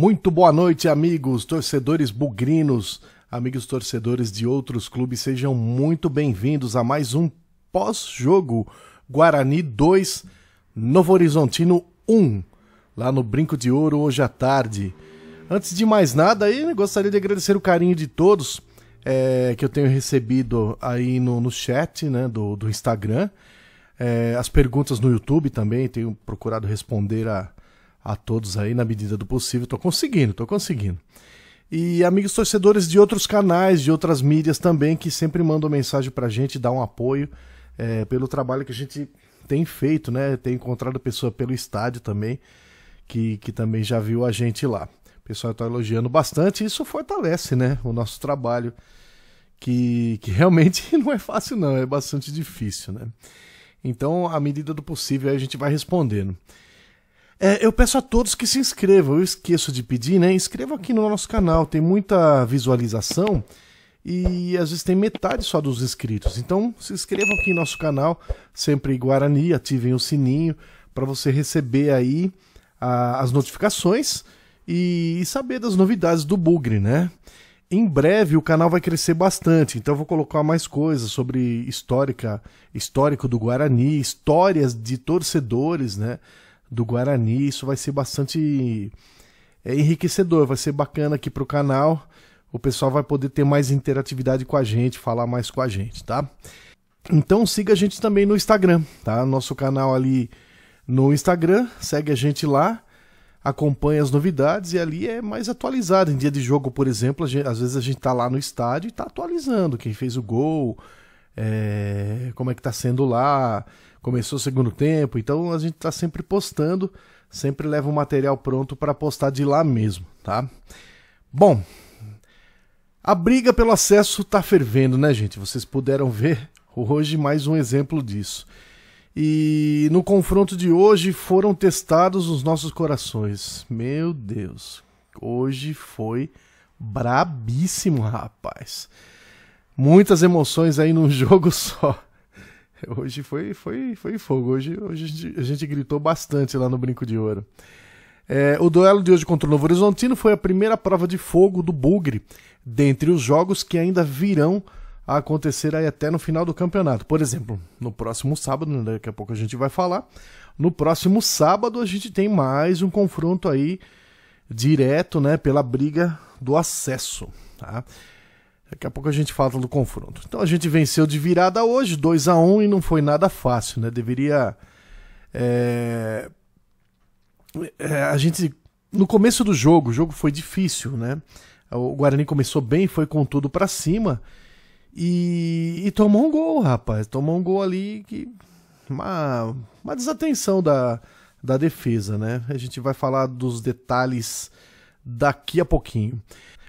Muito boa noite, amigos, torcedores bugrinos, amigos torcedores de outros clubes, sejam muito bem-vindos a mais um pós-jogo Guarani 2, Novo Horizontino 1, lá no Brinco de Ouro hoje à tarde. Antes de mais nada, aí, né, gostaria de agradecer o carinho de todos é, que eu tenho recebido aí no, no chat né, do, do Instagram. É, as perguntas no YouTube também, tenho procurado responder a, a todos aí na medida do possível. Tô conseguindo, tô conseguindo. E amigos torcedores de outros canais, de outras mídias também, que sempre mandam mensagem pra gente, dá um apoio é, pelo trabalho que a gente tem feito, né? Tem encontrado pessoa pelo estádio também, que, que também já viu a gente lá. O pessoal tá elogiando bastante, isso fortalece, né? O nosso trabalho, que, que realmente não é fácil, não, é bastante difícil, né? Então, à medida do possível, a gente vai respondendo. É, eu peço a todos que se inscrevam. Eu esqueço de pedir, né? Inscrevam aqui no nosso canal. Tem muita visualização e às vezes tem metade só dos inscritos. Então se inscrevam aqui em nosso canal, sempre Guarani, ativem o sininho para você receber aí a, as notificações e, e, saber das novidades do Bugre, né? Em breve o canal vai crescer bastante, então eu vou colocar mais coisas sobre histórica, histórico do Guarani, histórias de torcedores, né? do Guarani. Isso vai ser bastante é, enriquecedor, vai ser bacana aqui para o canal. O pessoal vai poder ter mais interatividade com a gente, falar mais com a gente, tá? Então siga a gente também no Instagram, tá? Nosso canal ali no Instagram, segue a gente lá, acompanha as novidades e ali é mais atualizado. Em dia de jogo, por exemplo, gente, às vezes a gente tá lá no estádio e tá atualizando quem fez o gol, é, como é que tá sendo lá, começou o segundo tempo, então a gente tá sempre postando, sempre leva o um material pronto para postar de lá mesmo, tá? Bom, a briga pelo acesso tá fervendo, né, gente? Vocês puderam ver hoje mais um exemplo disso. E no confronto de hoje foram testados os nossos corações. Meu Deus, hoje foi brabíssimo, rapaz muitas emoções aí num jogo só. Hoje foi, foi, foi fogo. Hoje, hoje a gente, a gente gritou bastante lá no Brinco de Ouro. É, o duelo de hoje contra o Novo Horizontino foi a primeira prova de fogo do Bugre, dentre os jogos que ainda virão a acontecer aí até no final do campeonato. Por exemplo, no próximo sábado, né, daqui a pouco a gente vai falar, no próximo sábado a gente tem mais um confronto aí direto, né, pela briga do acesso, tá? Daqui a pouco a gente fala do confronto. Então a gente venceu de virada hoje, 2 a 1 um, e não foi nada fácil, né? Deveria. É... É, a gente. No começo do jogo, o jogo foi difícil, né? O Guarani começou bem, foi com tudo para cima. E... e, tomou um gol, rapaz. Tomou um gol ali que. Uma, uma desatenção da, da defesa, né? A gente vai falar dos detalhes daqui a pouquinho.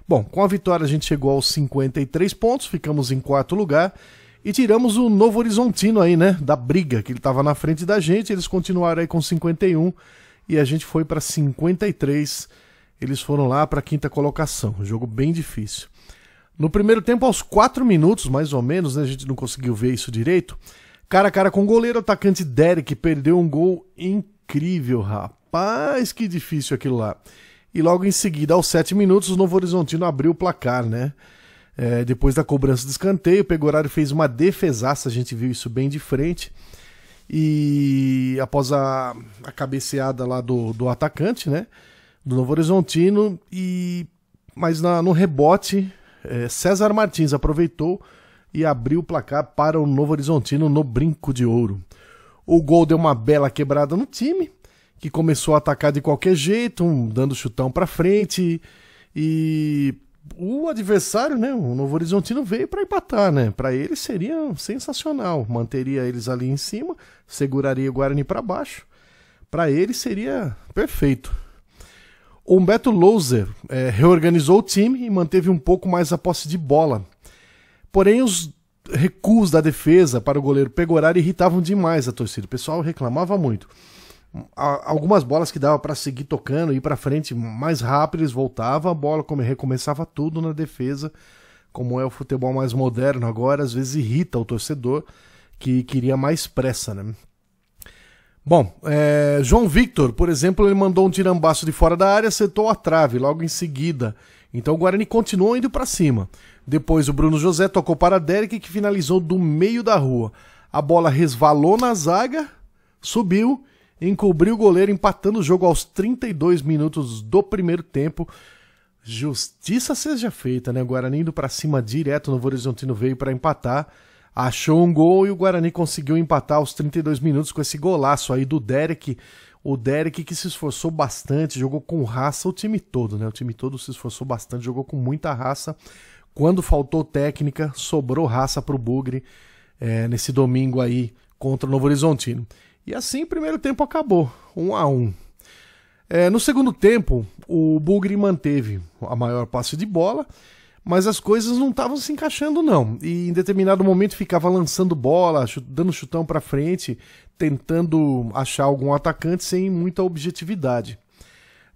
Bom, com a vitória a gente chegou aos 53 pontos, ficamos em quarto lugar e tiramos o Novo Horizontino aí, né? Da briga, que ele estava na frente da gente, eles continuaram aí com 51 e a gente foi para 53. Eles foram lá para a quinta colocação, um jogo bem difícil. No primeiro tempo, aos 4 minutos, mais ou menos, né? A gente não conseguiu ver isso direito. Cara a cara com o goleiro, o atacante Derek perdeu um gol incrível, rapaz, que difícil aquilo lá. E logo em seguida, aos sete minutos, o Novo Horizontino abriu o placar, né? É, depois da cobrança do escanteio, o Pegorari fez uma defesaça, a gente viu isso bem de frente. E após a, a cabeceada lá do, do atacante, né? Do Novo Horizontino. E, mas na, no rebote, é, César Martins aproveitou e abriu o placar para o Novo Horizontino no brinco de ouro. O gol deu uma bela quebrada no time que começou a atacar de qualquer jeito, um, dando chutão para frente. E o adversário, né, o Novo Horizontino veio para empatar, né? Para ele seria sensacional, manteria eles ali em cima, seguraria o Guarani para baixo. Para ele seria perfeito. Humberto Louser é, reorganizou o time e manteve um pouco mais a posse de bola. Porém, os recuos da defesa para o goleiro Pegorari irritavam demais a torcida. O pessoal reclamava muito algumas bolas que dava para seguir tocando, ir para frente mais rápido, eles voltavam a bola, como recomeçava tudo na defesa. Como é o futebol mais moderno agora, às vezes irrita o torcedor que queria mais pressa, né? Bom, é, João Victor, por exemplo, ele mandou um tirambaço de fora da área, setou a trave logo em seguida. Então o Guarani continuou indo para cima. Depois o Bruno José tocou para Derek, que finalizou do meio da rua. A bola resvalou na zaga, subiu encobriu o goleiro, empatando o jogo aos 32 minutos do primeiro tempo. Justiça seja feita, né? O Guarani indo para cima direto, no Horizontino veio para empatar, achou um gol e o Guarani conseguiu empatar aos 32 minutos com esse golaço aí do Derek. O Derek que se esforçou bastante, jogou com raça o time todo, né? O time todo se esforçou bastante, jogou com muita raça. Quando faltou técnica, sobrou raça pro Bugre é, nesse domingo aí contra o Novo Horizontino. E assim o primeiro tempo acabou, 1 a 1. É, no segundo tempo, o Bugre manteve a maior passe de bola, mas as coisas não estavam se encaixando não. E em determinado momento ficava lançando bola, dando chutão para frente, tentando achar algum atacante sem muita objetividade.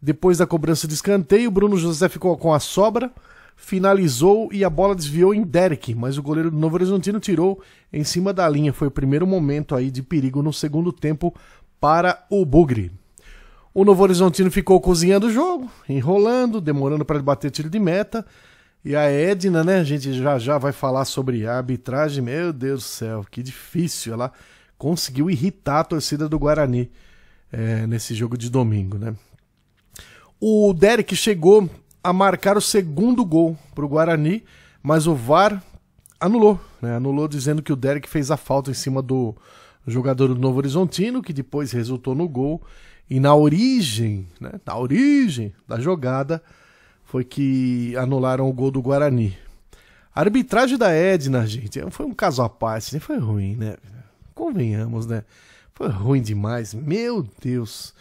Depois da cobrança de escanteio, Bruno José ficou com a sobra finalizou e a bola desviou em Derek, mas o goleiro do Novo Horizontino tirou em cima da linha. Foi o primeiro momento aí de perigo no segundo tempo para o Bugre. O Novo Horizontino ficou cozinhando o jogo, enrolando, demorando para bater tiro de meta. E a Edna, né? A gente já já vai falar sobre a arbitragem. Meu Deus do céu, que difícil. Ela conseguiu irritar a torcida do Guarani é, nesse jogo de domingo, né? O Derek chegou a marcar o segundo gol para o Guarani, mas o VAR anulou, né? anulou dizendo que o Derek fez a falta em cima do jogador do Novo Horizontino, que depois resultou no gol. E na origem, né? na origem da jogada, foi que anularam o gol do Guarani. A arbitragem da Edna, gente, foi um caso à parte, foi ruim, né? Convenhamos, né? Foi ruim demais, meu Deus.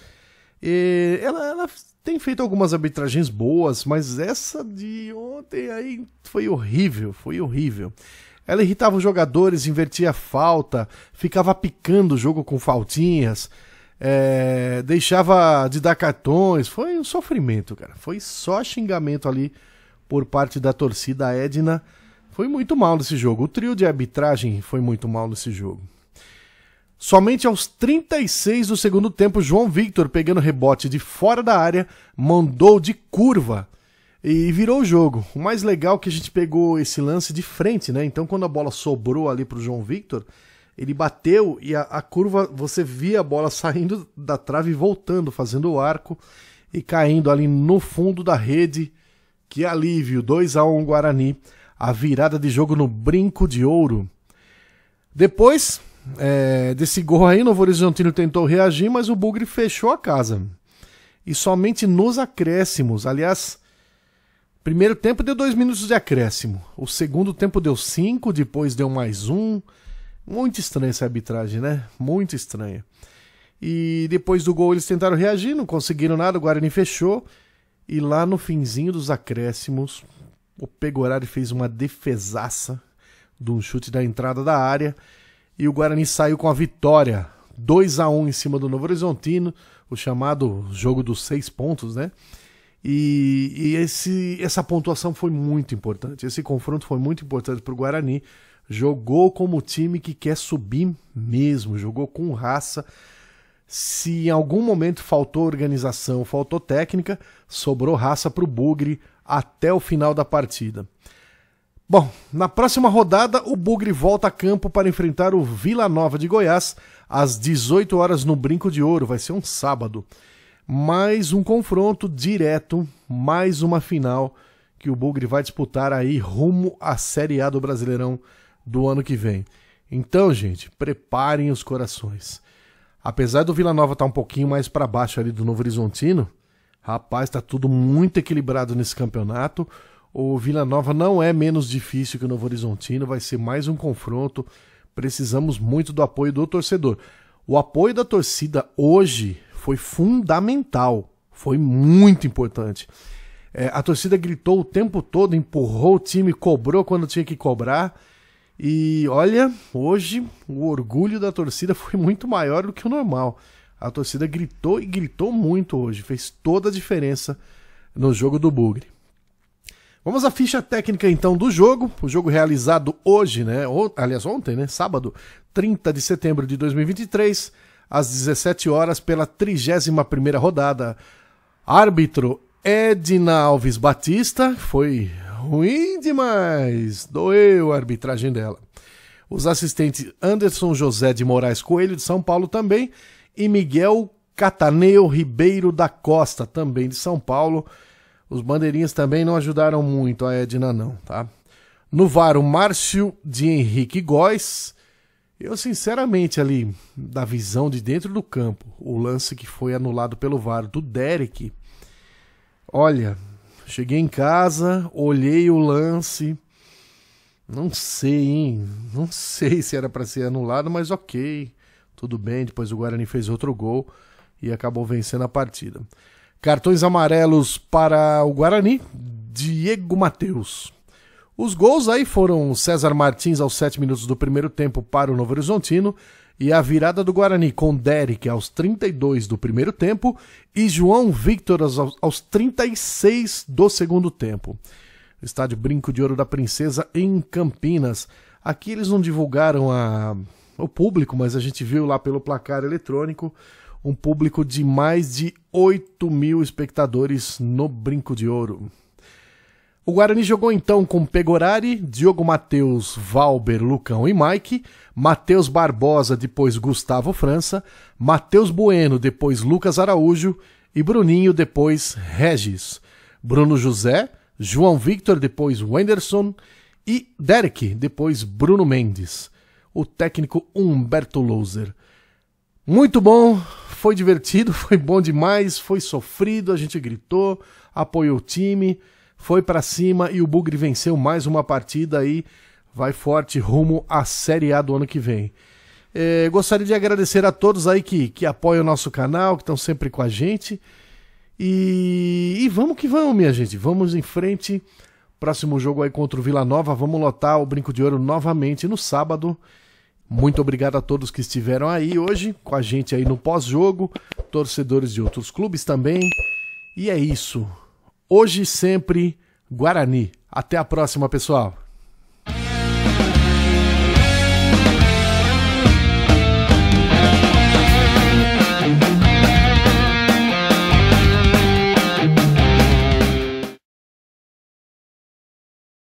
E ela, ela tem feito algumas arbitragens boas, mas essa de ontem aí foi horrível, foi horrível. Ela irritava os jogadores, invertia a falta, ficava picando o jogo com faltinhas, é, deixava de dar cartões. Foi um sofrimento, cara. Foi só xingamento ali por parte da torcida. A Edna foi muito mal nesse jogo. O trio de arbitragem foi muito mal nesse jogo. Somente aos 36 do segundo tempo, João Victor, pegando rebote de fora da área, mandou de curva e virou o jogo. O mais legal é que a gente pegou esse lance de frente, né? Então, quando a bola sobrou ali para o João Victor, ele bateu e a, a, curva, você via a bola saindo da trave e voltando, fazendo o arco e caindo ali no fundo da rede. Que alívio! 2 a 1 um, Guarani. A virada de jogo no brinco de ouro. Depois, é, desse gol aí, Novo Horizontino tentou reagir, mas o Bugre fechou a casa. E somente nos acréscimos. Aliás, primeiro tempo deu dois minutos de acréscimo. O segundo tempo deu cinco, depois deu mais um. Muito estranha essa arbitragem, né? Muito estranha. E depois do gol eles tentaram reagir, não conseguiram nada, o Guarani fechou. E lá no finzinho dos acréscimos, o Pegorari fez uma defesaça de um chute da entrada da área e o Guarani saiu com a vitória. 2 a 1 em cima do Novo Horizontino, o chamado jogo dos seis pontos, né? E, e esse, essa pontuação foi muito importante. Esse confronto foi muito importante para o Guarani. Jogou como time que quer subir mesmo, jogou com raça. Se em algum momento faltou organização, faltou técnica, sobrou raça para o Bugre até o final da partida. Bom, na próxima rodada, o Bugre volta a campo para enfrentar o Vila Nova de Goiás às 18 horas no Brinco de Ouro. Vai ser um sábado. Mais um confronto direto, mais uma final que o Bugre vai disputar aí rumo à Série A do Brasileirão do ano que vem. Então, gente, preparem os corações. Apesar do Vila Nova estar tá um pouquinho mais para baixo ali do Novo Horizontino, rapaz, está tudo muito equilibrado nesse campeonato. O Vila Nova não é menos difícil que o Novo Horizontino, vai ser mais um confronto. Precisamos muito do apoio do torcedor. O apoio da torcida hoje foi fundamental, foi muito importante. É, a torcida gritou o tempo todo, empurrou o time, cobrou quando tinha que cobrar. E olha, hoje o orgulho da torcida foi muito maior do que o normal. A torcida gritou e gritou muito hoje, fez toda a diferença no jogo do Bugre. Vamos à ficha técnica então do jogo. O jogo realizado hoje, né? aliás, ontem, né? Sábado, 30 de setembro de 2023, às 17 horas, pela 31 rodada. Árbitro Edna Alves Batista. Foi ruim demais. Doeu a arbitragem dela. Os assistentes Anderson José de Moraes Coelho, de São Paulo, também. E Miguel Cataneu Ribeiro da Costa, também de São Paulo. Os bandeirinhas também não ajudaram muito a Edna, não, tá? No VAR, o Márcio de Henrique Góes. Eu, sinceramente, ali, da visão de dentro do campo, o lance que foi anulado pelo VAR do Derek. Olha, cheguei em casa, olhei o lance. Não sei, hein? Não sei se era para ser anulado, mas ok. Tudo bem, depois o Guarani fez outro gol e acabou vencendo a partida. Cartões amarelos para o Guarani, Diego Mateus. Os gols aí foram César Martins aos 7 minutos do primeiro tempo para o Novo Horizontino e a virada do Guarani com Derek aos 32 do primeiro tempo e João Victor aos, aos 36 do segundo tempo. Estádio Brinco de Ouro da Princesa em Campinas. Aqui eles não divulgaram a, o público, mas a gente viu lá pelo placar eletrônico um público de mais de 8 mil espectadores no Brinco de Ouro. O Guarani jogou então com Pegorari, Diogo Matheus, Valber, Lucão e Mike, Matheus Barbosa, depois Gustavo França, Matheus Bueno, depois Lucas Araújo e Bruninho, depois Regis, Bruno José, João Victor, depois Wenderson e Derek, depois Bruno Mendes. O técnico Humberto Louser. Muito bom, foi divertido, foi bom demais, foi sofrido, a gente gritou, apoiou o time, foi para cima e o Bugre venceu mais uma partida aí, vai forte rumo à Série A do ano que vem. É, gostaria de agradecer a todos aí que, que apoiam o nosso canal, que estão sempre com a gente. E, e vamos que vamos, minha gente. Vamos em frente. Próximo jogo aí contra o Vila Nova. Vamos lotar o Brinco de Ouro novamente no sábado. Muito obrigado a todos que estiveram aí hoje com a gente aí no pós-jogo, torcedores de outros clubes também. E é isso. Hoje sempre Guarani. Até a próxima, pessoal.